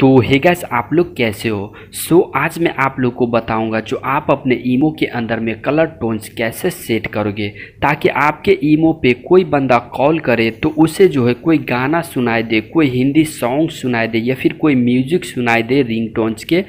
तो हे गैस आप लोग कैसे हो सो so, आज मैं आप लोग को बताऊंगा जो आप अपने ईमो के अंदर में कलर टोन्स कैसे सेट करोगे ताकि आपके ईमो पे कोई बंदा कॉल करे तो उसे जो है कोई गाना सुनाई दे कोई हिंदी सॉन्ग सुनाई दे या फिर कोई म्यूजिक सुनाई दे रिंग टोन्स के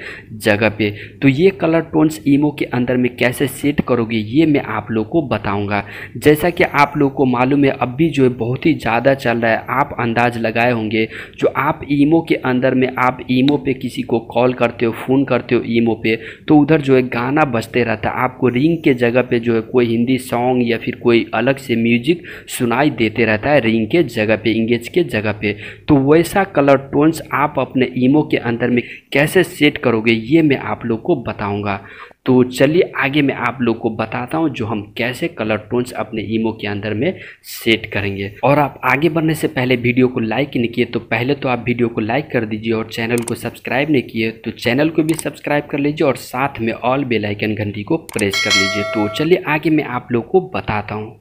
जगह पे तो ये कलर टोन्स ईमो के अंदर में कैसे सेट करोगे ये मैं आप लोग को बताऊँगा जैसा कि आप लोग को मालूम है अब भी जो है बहुत ही ज़्यादा चल रहा है आप अंदाज लगाए होंगे जो आप ईमो के अंदर में आप आप ईमो पे किसी को कॉल करते हो फ़ोन करते हो ईमो पे तो उधर जो है गाना बजते रहता है आपको रिंग के जगह पे जो है कोई हिंदी सॉन्ग या फिर कोई अलग से म्यूजिक सुनाई देते रहता है रिंग के जगह पे इंगेज के जगह पे तो वैसा कलर टोन्स आप अपने ईमो के अंदर में कैसे सेट करोगे ये मैं आप लोग को बताऊँगा तो चलिए आगे मैं आप लोग को बताता हूँ जो हम कैसे कलर टोन्स अपने ईमो के अंदर में सेट करेंगे और आप आगे बढ़ने से पहले वीडियो को लाइक नहीं किए तो पहले तो आप वीडियो को लाइक कर दीजिए और चैनल को सब्सक्राइब नहीं किए तो चैनल को भी सब्सक्राइब कर लीजिए और साथ में ऑल बेलाइकन घंटी को प्रेस कर लीजिए तो चलिए आगे मैं आप लोग को बताता हूँ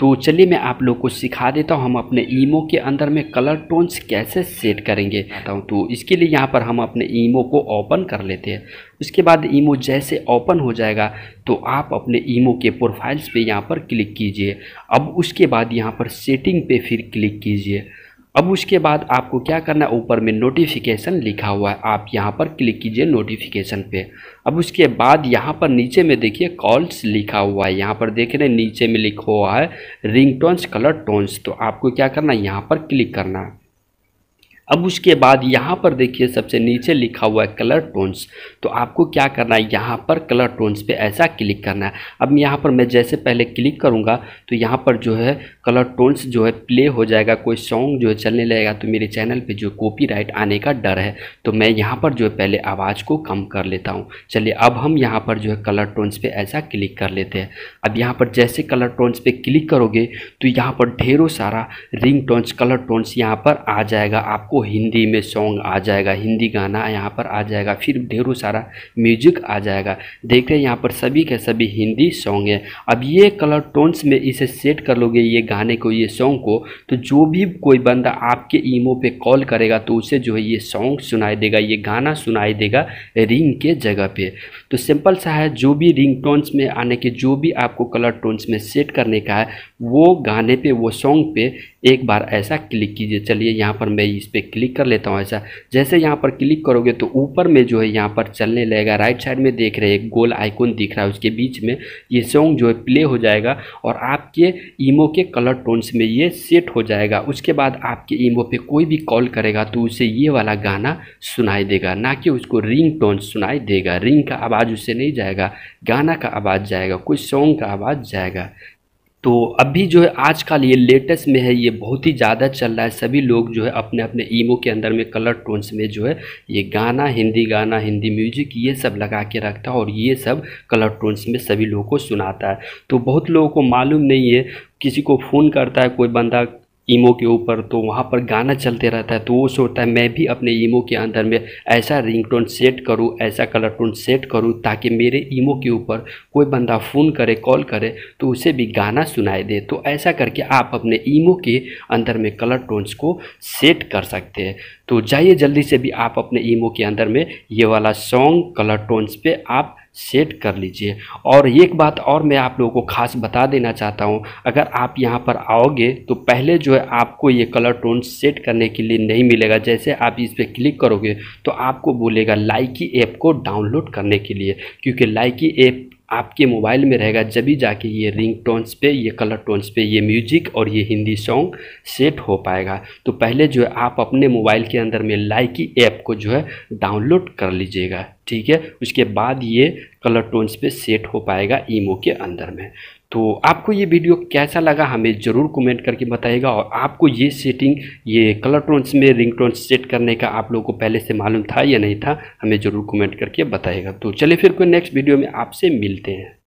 तो चलिए मैं आप लोग को सिखा देता हूँ हम अपने ईमो के अंदर में कलर टोन्स कैसे सेट करेंगे तो इसके लिए यहाँ पर हम अपने ईमो को ओपन कर लेते हैं उसके बाद ईमो जैसे ओपन हो जाएगा तो आप अपने ईमो के प्रोफाइल्स पे यहाँ पर क्लिक कीजिए अब उसके बाद यहाँ पर सेटिंग पे फिर क्लिक कीजिए अब उसके बाद आपको क्या करना है ऊपर में नोटिफिकेशन लिखा हुआ है आप यहाँ पर क्लिक कीजिए नोटिफिकेशन पे अब उसके बाद यहाँ पर नीचे में देखिए कॉल्स लिखा हुआ है यहाँ पर देख रहे हैं नीचे में लिखा हुआ है रिंग टोन्स कलर टोन्स तो आपको क्या करना है यहाँ पर क्लिक करना है अब उसके बाद यहाँ पर देखिए सबसे नीचे लिखा हुआ है कलर टोन्स तो आपको क्या करना है यहाँ पर कलर टोन्स पे ऐसा क्लिक करना है अब यहाँ पर मैं जैसे पहले क्लिक करूँगा तो यहाँ पर जो है कलर टोन्स जो है प्ले हो जाएगा कोई सॉन्ग जो है चलने लगेगा तो मेरे चैनल पे जो कॉपीराइट आने का डर है तो मैं यहाँ पर जो है पहले आवाज़ को कम कर लेता हूँ चलिए अब हम यहाँ पर जो है कलर टोन्स पर ऐसा क्लिक कर लेते हैं अब यहाँ पर जैसे कलर टोन्स पर क्लिक करोगे तो यहाँ पर ढेरों सारा रिंग टोन्स कलर टोन्स यहाँ पर आ जाएगा आपको आपको हिंदी में सॉन्ग आ जाएगा हिंदी गाना यहाँ पर आ जाएगा फिर ढेरों सारा म्यूजिक आ जाएगा देख रहे हैं यहाँ पर सभी के सभी हिंदी सॉन्ग है अब ये कलर टोन्स में इसे सेट कर लोगे ये गाने को ये सॉन्ग को तो जो भी कोई बंदा आपके ईमो पे कॉल करेगा तो उसे जो है ये सॉन्ग सुनाई देगा ये गाना सुनाई देगा रिंग के जगह पे तो सिंपल सा है जो भी रिंग टोन्स में आने के जो भी आपको कलर टोन्स में सेट करने का है वो गाने पे वो सॉन्ग पे एक बार ऐसा क्लिक कीजिए चलिए यहाँ पर मैं इस पर क्लिक कर लेता हूँ ऐसा जैसे यहाँ पर क्लिक करोगे तो ऊपर में जो है यहाँ पर चलने लगेगा राइट साइड में देख रहे हैं गोल आइकॉन दिख रहा है उसके बीच में ये सॉन्ग जो है प्ले हो जाएगा और आपके ईमो के कलर टोन्स में ये सेट हो जाएगा उसके बाद आपके ईमो पर कोई भी कॉल करेगा तो उसे ये वाला गाना सुनाई देगा ना कि उसको रिंग टोन सुनाई देगा रिंग का आवाज़ उससे नहीं जाएगा गाना का आवाज़ जाएगा कोई सॉन्ग का आवाज़ जाएगा तो अभी जो है आज का ये लेटेस्ट में है ये बहुत ही ज़्यादा चल रहा है सभी लोग जो है अपने अपने ईमो के अंदर में कलर टोन्स में जो है ये गाना हिंदी गाना हिंदी म्यूजिक ये सब लगा के रखता है और ये सब कलर टोन्स में सभी लोगों को सुनाता है तो बहुत लोगों को मालूम नहीं है किसी को फ़ोन करता है कोई बंदा ईमो के ऊपर तो वहाँ पर गाना चलते रहता है तो वो सोचता है मैं भी अपने ईमो के अंदर में ऐसा रिंगटोन सेट करूँ ऐसा कलर टोन सेट करूँ ताकि मेरे ईमो के ऊपर कोई बंदा फ़ोन करे कॉल करे तो उसे भी गाना सुनाई दे तो ऐसा करके आप अपने ईमो के अंदर में कलर टोन्स को सेट कर सकते हैं तो जाइए जल्दी से भी आप अपने ईमो के अंदर में ये वाला सॉन्ग कलर टोन्स पे आप सेट कर लीजिए और एक बात और मैं आप लोगों को खास बता देना चाहता हूँ अगर आप यहाँ पर आओगे तो पहले जो है आपको ये कलर टोन सेट करने के लिए नहीं मिलेगा जैसे आप इस पर क्लिक करोगे तो आपको बोलेगा लाइकी ऐप को डाउनलोड करने के लिए क्योंकि लाइकी ऐप आपके मोबाइल में रहेगा जब भी जाके ये रिंग टोन्स पे ये कलर टोन्स पे ये म्यूजिक और ये हिंदी सॉन्ग सेट हो पाएगा तो पहले जो है आप अपने मोबाइल के अंदर में लाइकी ऐप को जो है डाउनलोड कर लीजिएगा ठीक है उसके बाद ये कलर टोन्स पे सेट हो पाएगा ईमो के अंदर में तो आपको ये वीडियो कैसा लगा हमें ज़रूर कमेंट करके बताइएगा और आपको ये सेटिंग ये कलर टोन्स में रिंग टोन्स सेट करने का आप लोगों को पहले से मालूम था या नहीं था हमें ज़रूर कमेंट करके बताइएगा तो चलिए फिर कोई नेक्स्ट वीडियो में आपसे मिलते हैं